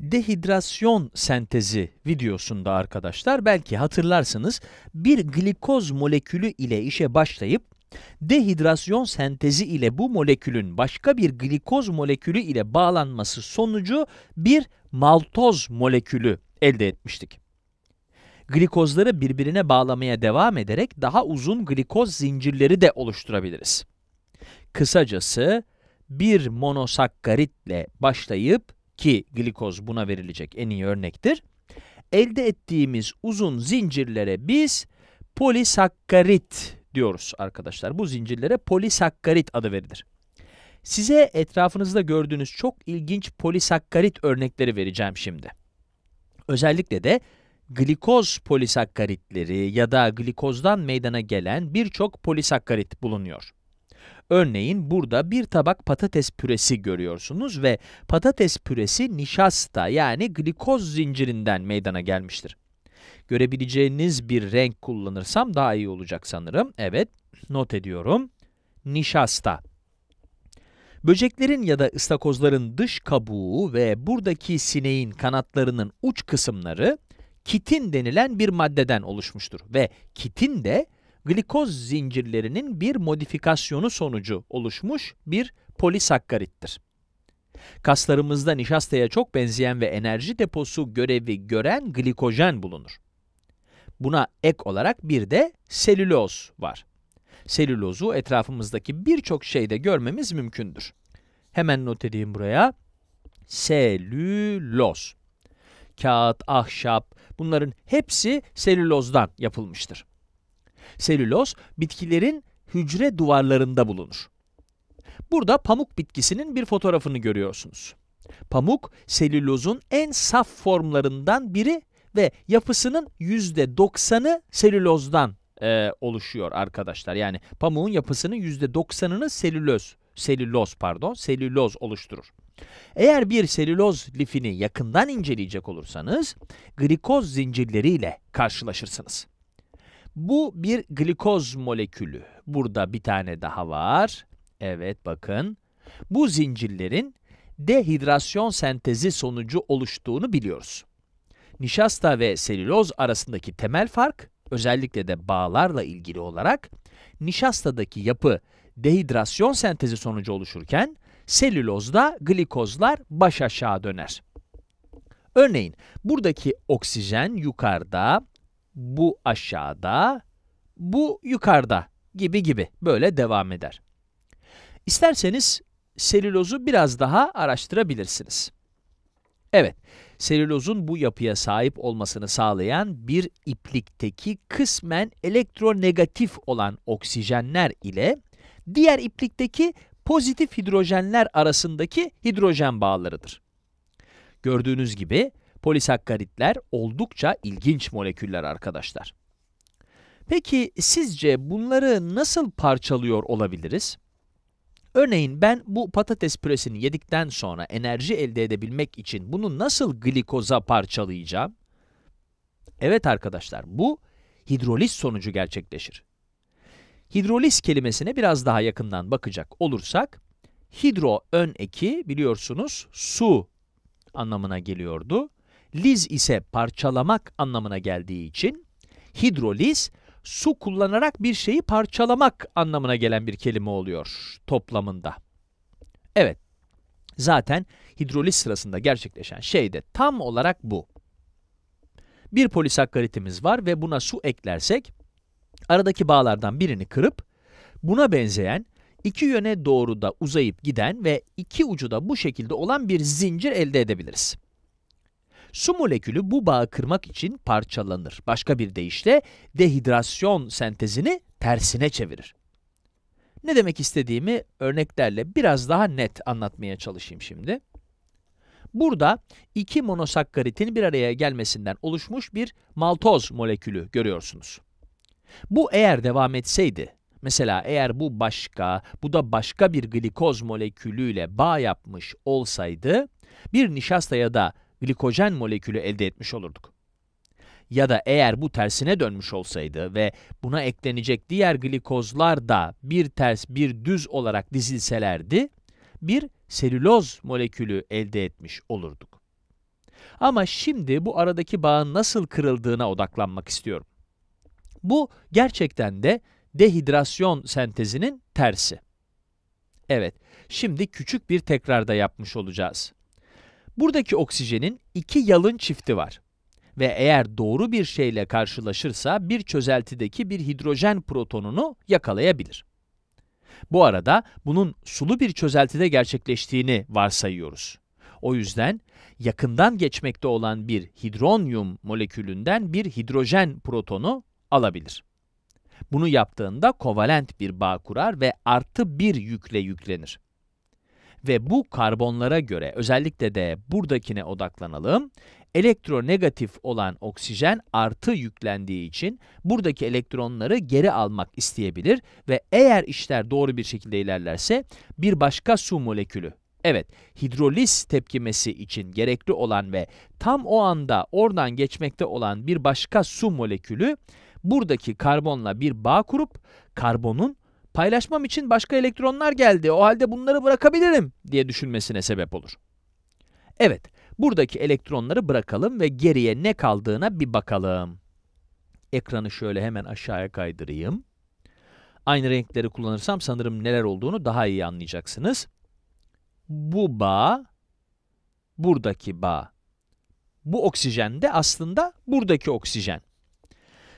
dehidrasyon sentezi videosunda arkadaşlar belki hatırlarsınız bir glikoz molekülü ile işe başlayıp dehidrasyon sentezi ile bu molekülün başka bir glikoz molekülü ile bağlanması sonucu bir maltoz molekülü elde etmiştik. Glikozları birbirine bağlamaya devam ederek daha uzun glikoz zincirleri de oluşturabiliriz. Kısacası bir monosakkaritle başlayıp ki glikoz buna verilecek en iyi örnektir. Elde ettiğimiz uzun zincirlere biz polisakkarit diyoruz arkadaşlar. Bu zincirlere polisakkarit adı verilir. Size etrafınızda gördüğünüz çok ilginç polisakkarit örnekleri vereceğim şimdi. Özellikle de glikoz polisakkaritleri ya da glikozdan meydana gelen birçok polisakkarit bulunuyor. Örneğin burada bir tabak patates püresi görüyorsunuz ve patates püresi nişasta yani glikoz zincirinden meydana gelmiştir. Görebileceğiniz bir renk kullanırsam daha iyi olacak sanırım. Evet, not ediyorum. Nişasta. Böceklerin ya da ıstakozların dış kabuğu ve buradaki sineğin kanatlarının uç kısımları kitin denilen bir maddeden oluşmuştur ve kitin de glikoz zincirlerinin bir modifikasyonu sonucu oluşmuş bir polisakkarittir. Kaslarımızda nişastaya çok benzeyen ve enerji deposu görevi gören glikojen bulunur. Buna ek olarak bir de selüloz var. Selülozu etrafımızdaki birçok şeyde görmemiz mümkündür. Hemen not edeyim buraya. Selüloz. Kağıt, ahşap bunların hepsi selülozdan yapılmıştır. Selüloz bitkilerin hücre duvarlarında bulunur. Burada pamuk bitkisinin bir fotoğrafını görüyorsunuz. Pamuk, selülozun en saf formlarından biri ve yapısının %90'ı selülozdan e, oluşuyor arkadaşlar. Yani pamuğun yapısının %90'ını selüloz, selüloz pardon, selüloz oluşturur. Eğer bir selüloz lifini yakından inceleyecek olursanız, glikoz zincirleriyle karşılaşırsınız. Bu bir glikoz molekülü. Burada bir tane daha var. Evet bakın. Bu zincirlerin dehidrasyon sentezi sonucu oluştuğunu biliyoruz. Nişasta ve selüloz arasındaki temel fark, özellikle de bağlarla ilgili olarak, nişastadaki yapı dehidrasyon sentezi sonucu oluşurken, selülozda glikozlar baş aşağı döner. Örneğin buradaki oksijen yukarıda, bu aşağıda, bu yukarıda gibi gibi böyle devam eder. İsterseniz selülozu biraz daha araştırabilirsiniz. Evet, selülozun bu yapıya sahip olmasını sağlayan bir iplikteki kısmen elektronegatif olan oksijenler ile diğer iplikteki pozitif hidrojenler arasındaki hidrojen bağlarıdır. Gördüğünüz gibi Polisakkaritler oldukça ilginç moleküller arkadaşlar. Peki sizce bunları nasıl parçalıyor olabiliriz? Örneğin ben bu patates püresini yedikten sonra enerji elde edebilmek için bunu nasıl glikoza parçalayacağım? Evet arkadaşlar bu hidroliz sonucu gerçekleşir. Hidroliz kelimesine biraz daha yakından bakacak olursak, hidro ön eki biliyorsunuz su anlamına geliyordu liz ise parçalamak anlamına geldiği için hidroliz su kullanarak bir şeyi parçalamak anlamına gelen bir kelime oluyor toplamında. Evet, zaten hidroliz sırasında gerçekleşen şey de tam olarak bu. Bir polisakkaritimiz var ve buna su eklersek, aradaki bağlardan birini kırıp, buna benzeyen, iki yöne doğru da uzayıp giden ve iki ucu da bu şekilde olan bir zincir elde edebiliriz. Su molekülü bu bağı kırmak için parçalanır. Başka bir deyişle dehidrasyon sentezini tersine çevirir. Ne demek istediğimi örneklerle biraz daha net anlatmaya çalışayım şimdi. Burada iki monosakkaritin bir araya gelmesinden oluşmuş bir maltoz molekülü görüyorsunuz. Bu eğer devam etseydi, mesela eğer bu başka, bu da başka bir glikoz molekülüyle bağ yapmış olsaydı, bir nişasta ya da glikojen molekülü elde etmiş olurduk. Ya da eğer bu tersine dönmüş olsaydı ve buna eklenecek diğer glikozlar da bir ters bir düz olarak dizilselerdi, bir selüloz molekülü elde etmiş olurduk. Ama şimdi bu aradaki bağın nasıl kırıldığına odaklanmak istiyorum. Bu gerçekten de dehidrasyon sentezinin tersi. Evet, şimdi küçük bir tekrarda yapmış olacağız. Buradaki oksijenin iki yalın çifti var. Ve eğer doğru bir şeyle karşılaşırsa bir çözeltideki bir hidrojen protonunu yakalayabilir. Bu arada bunun sulu bir çözeltide gerçekleştiğini varsayıyoruz. O yüzden yakından geçmekte olan bir hidronyum molekülünden bir hidrojen protonu alabilir. Bunu yaptığında kovalent bir bağ kurar ve artı bir yükle yüklenir ve bu karbonlara göre özellikle de buradakine odaklanalım. Elektronegatif olan oksijen artı yüklendiği için buradaki elektronları geri almak isteyebilir ve eğer işler doğru bir şekilde ilerlerse bir başka su molekülü Evet, hidroliz tepkimesi için gerekli olan ve tam o anda oradan geçmekte olan bir başka su molekülü buradaki karbonla bir bağ kurup karbonun paylaşmam için başka elektronlar geldi o halde bunları bırakabilirim diye düşünmesine sebep olur. Evet, buradaki elektronları bırakalım ve geriye ne kaldığına bir bakalım. Ekranı şöyle hemen aşağıya kaydırayım. Aynı renkleri kullanırsam sanırım neler olduğunu daha iyi anlayacaksınız. Bu bağ, buradaki bağ. Bu oksijen de aslında buradaki oksijen.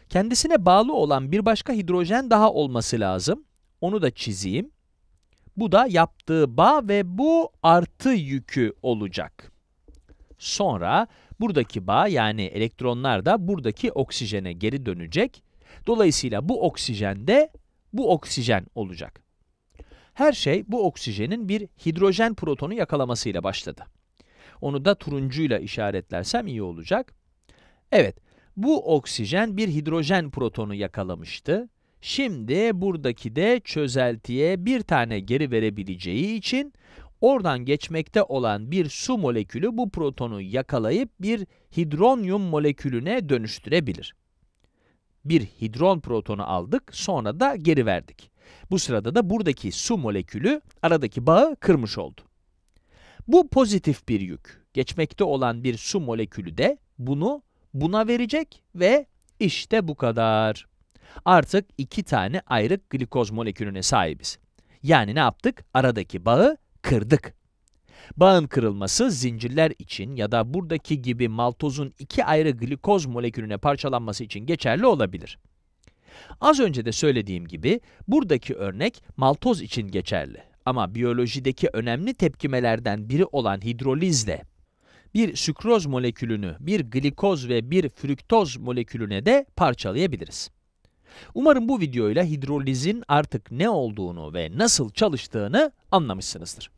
Kendisine bağlı olan bir başka hidrojen daha olması lazım. Onu da çizeyim. Bu da yaptığı bağ ve bu artı yükü olacak. Sonra buradaki bağ yani elektronlar da buradaki oksijene geri dönecek. Dolayısıyla bu oksijen de bu oksijen olacak. Her şey bu oksijenin bir hidrojen protonu yakalamasıyla başladı. Onu da turuncuyla işaretlersem iyi olacak. Evet, bu oksijen bir hidrojen protonu yakalamıştı. Şimdi buradaki de çözeltiye bir tane geri verebileceği için oradan geçmekte olan bir su molekülü bu protonu yakalayıp bir hidronyum molekülüne dönüştürebilir. Bir hidron protonu aldık, sonra da geri verdik. Bu sırada da buradaki su molekülü aradaki bağı kırmış oldu. Bu pozitif bir yük. Geçmekte olan bir su molekülü de bunu buna verecek ve işte bu kadar. Artık iki tane ayrı glikoz molekülüne sahibiz. Yani ne yaptık? Aradaki bağı kırdık. Bağın kırılması zincirler için ya da buradaki gibi maltozun iki ayrı glikoz molekülüne parçalanması için geçerli olabilir. Az önce de söylediğim gibi buradaki örnek maltoz için geçerli. Ama biyolojideki önemli tepkimelerden biri olan hidrolizle bir sükroz molekülünü, bir glikoz ve bir fruktoz molekülüne de parçalayabiliriz. Umarım bu videoyla hidrolizin artık ne olduğunu ve nasıl çalıştığını anlamışsınızdır.